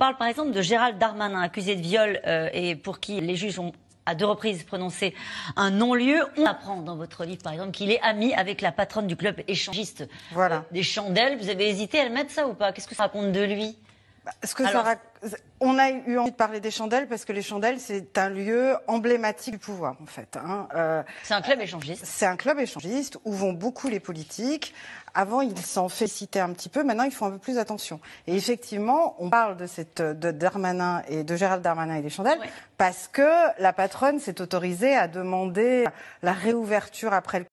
parle par exemple de Gérald Darmanin, accusé de viol euh, et pour qui les juges ont à deux reprises prononcé un non-lieu. On apprend dans votre livre, par exemple, qu'il est ami avec la patronne du club échangiste euh, des chandelles. Vous avez hésité à le mettre ça ou pas Qu'est-ce que ça raconte de lui bah, que on a eu envie de parler des chandelles parce que les chandelles, c'est un lieu emblématique du pouvoir, en fait. Hein. Euh, c'est un club échangiste. C'est un club échangiste où vont beaucoup les politiques. Avant, ils s'en citer un petit peu. Maintenant, ils font un peu plus attention. Et effectivement, on parle de cette de Darmanin et de Gérald Darmanin et des chandelles parce que la patronne s'est autorisée à demander la réouverture après le